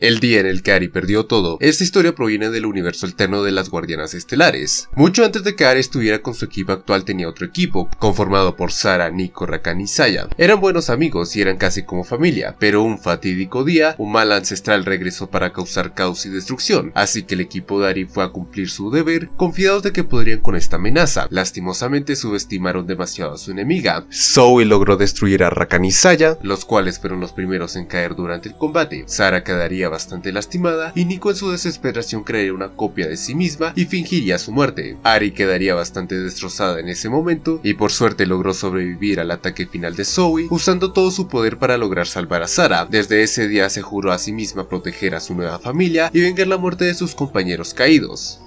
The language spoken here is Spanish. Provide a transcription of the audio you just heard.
El día en el que Ari perdió todo. Esta historia proviene del universo alterno de las Guardianas Estelares. Mucho antes de que Ari estuviera con su equipo actual tenía otro equipo, conformado por Sara, Nico, Rakan y Saya. Eran buenos amigos y eran casi como familia, pero un fatídico día, un mal ancestral regresó para causar caos y destrucción, así que el equipo de Ari fue a cumplir su deber, confiados de que podrían con esta amenaza. Lastimosamente subestimaron demasiado a su enemiga. Zoe logró destruir a Rakan y Saya, los cuales fueron los primeros en caer durante el combate. Sara quedaría bastante lastimada y Nico en su desesperación creería una copia de sí misma y fingiría su muerte. Ari quedaría bastante destrozada en ese momento y por suerte logró sobrevivir al ataque final de Zoe usando todo su poder para lograr salvar a Sara. Desde ese día se juró a sí misma proteger a su nueva familia y vengar la muerte de sus compañeros caídos.